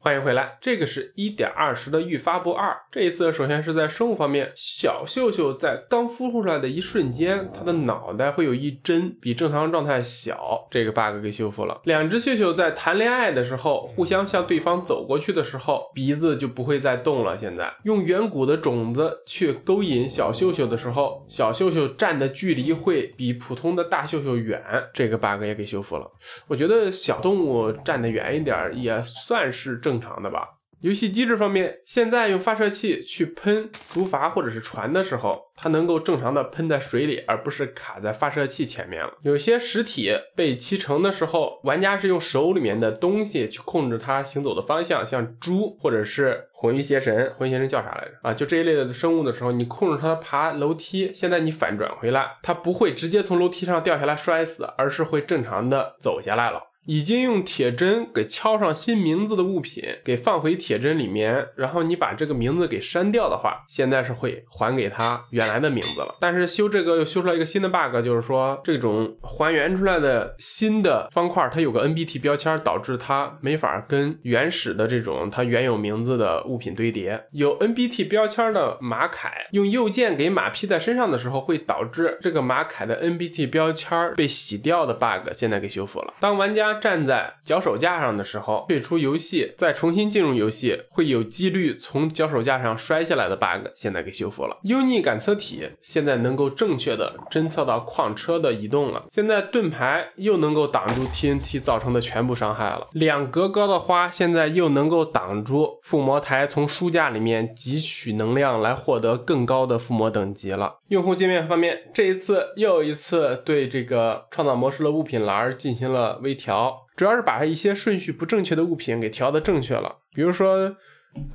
欢迎回来，这个是一点二十的预发布二。这一次，首先是在生物方面，小秀秀在刚孵出来的一瞬间，它的脑袋会有一针比正常状态小，这个 bug 给修复了。两只秀秀在谈恋爱的时候，互相向对方走过去的时候，鼻子就不会再动了。现在用远古的种子去勾引小秀秀的时候，小秀秀站的距离会比普通的大秀秀远，这个 bug 也给修复了。我觉得小动物站得远一点也算是正。正常的吧。游戏机制方面，现在用发射器去喷竹筏或者是船的时候，它能够正常的喷在水里，而不是卡在发射器前面了。有些实体被骑乘的时候，玩家是用手里面的东西去控制它行走的方向，像猪或者是魂衣邪神，魂衣邪神叫啥来着？啊，就这一类的生物的时候，你控制它爬楼梯，现在你反转回来，它不会直接从楼梯上掉下来摔死，而是会正常的走下来了。已经用铁针给敲上新名字的物品给放回铁针里面，然后你把这个名字给删掉的话，现在是会还给他原来的名字了。但是修这个又修出来一个新的 bug，就是说这种还原出来的新的方块，它有个 NBT 标签，导致它没法跟原始的这种它原有名字的物品堆叠。有 NBT 标签的马凯，用右键给马披在身上的时候，会导致这个马凯的 NBT 标签被洗掉的 bug，现在给修复了。当玩家站在脚手架上的时候退出游戏再重新进入游戏会有几率从脚手架上摔下来的 bug 现在给修复了。幽匿感测体现在能够正确的侦测到矿车的移动了。现在盾牌又能够挡住 TNT 造成的全部伤害了。两格高的花现在又能够挡住附魔台从书架里面汲取能量来获得更高的附魔等级了。用户界面方面，这一次又一次对这个创造模式的物品栏进行了微调，主要是把一些顺序不正确的物品给调的正确了。比如说，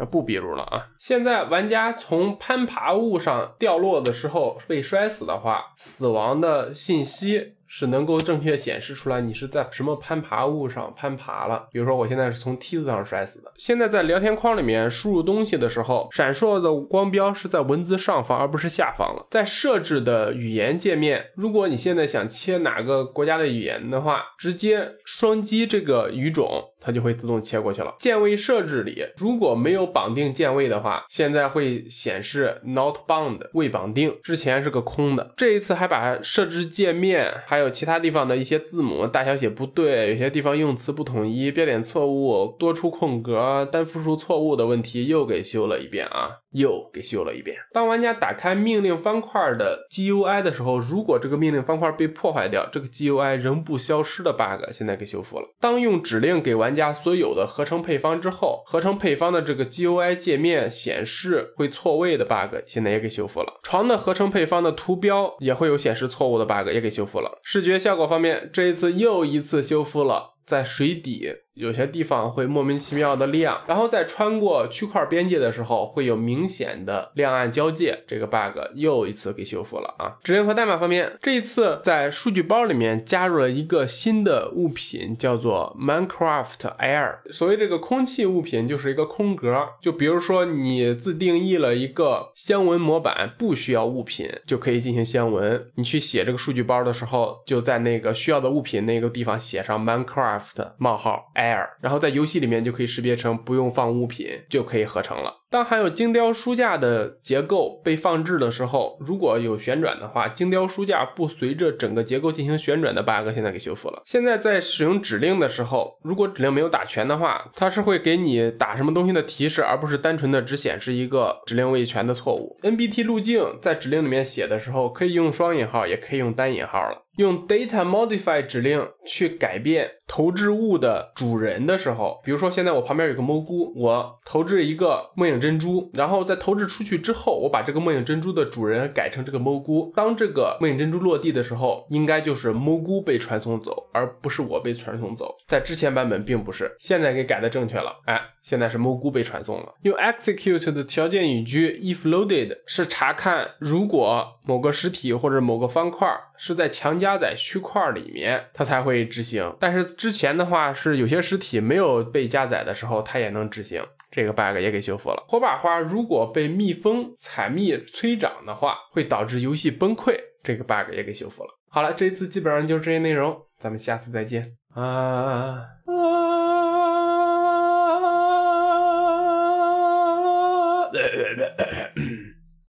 不，比如了啊，现在玩家从攀爬物上掉落的时候被摔死的话，死亡的信息。是能够正确显示出来你是在什么攀爬物上攀爬了。比如说，我现在是从梯子上摔死的。现在在聊天框里面输入东西的时候，闪烁的光标是在文字上方而不是下方了。在设置的语言界面，如果你现在想切哪个国家的语言的话，直接双击这个语种。它就会自动切过去了。键位设置里如果没有绑定键位的话，现在会显示 Not Bound，未绑定。之前是个空的。这一次还把设置界面还有其他地方的一些字母大小写不对，有些地方用词不统一，标点错误，多出空格，单复数错误的问题又给修了一遍啊，又给修了一遍。当玩家打开命令方块的 GUI 的时候，如果这个命令方块被破坏掉，这个 GUI 仍不消失的 bug 现在给修复了。当用指令给玩加所有的合成配方之后，合成配方的这个 GUI 界面显示会错位的 bug 现在也给修复了。床的合成配方的图标也会有显示错误的 bug 也给修复了。视觉效果方面，这一次又一次修复了在水底。有些地方会莫名其妙的亮，然后在穿过区块边界的时候，会有明显的亮暗交界。这个 bug 又一次给修复了啊！指令和代码方面，这一次在数据包里面加入了一个新的物品，叫做 Minecraft Air。所谓这个空气物品，就是一个空格。就比如说你自定义了一个镶文模板，不需要物品就可以进行镶文。你去写这个数据包的时候，就在那个需要的物品那个地方写上 Minecraft 冒号。Air，然后在游戏里面就可以识别成不用放物品就可以合成了。当含有精雕书架的结构被放置的时候，如果有旋转的话，精雕书架不随着整个结构进行旋转的 bug 现在给修复了。现在在使用指令的时候，如果指令没有打全的话，它是会给你打什么东西的提示，而不是单纯的只显示一个指令未全的错误。NBT 路径在指令里面写的时候，可以用双引号，也可以用单引号了。用 data modify 指令去改变投掷物的主人的时候，比如说现在我旁边有个蘑菇，我投掷一个末影。珍珠，然后在投掷出去之后，我把这个末影珍珠的主人改成这个蘑菇。当这个末影珍珠落地的时候，应该就是蘑菇被传送走，而不是我被传送走。在之前版本并不是，现在给改的正确了。哎，现在是蘑菇被传送了。用 execute 的条件语句 if loaded 是查看如果某个实体或者某个方块是在强加载区块里面，它才会执行。但是之前的话是有些实体没有被加载的时候，它也能执行。这个 bug 也给修复了。火把花如果被蜜蜂采蜜催长的话，会导致游戏崩溃。这个 bug 也给修复了。好了，这一次基本上就是这些内容，咱们下次再见。啊啊啊！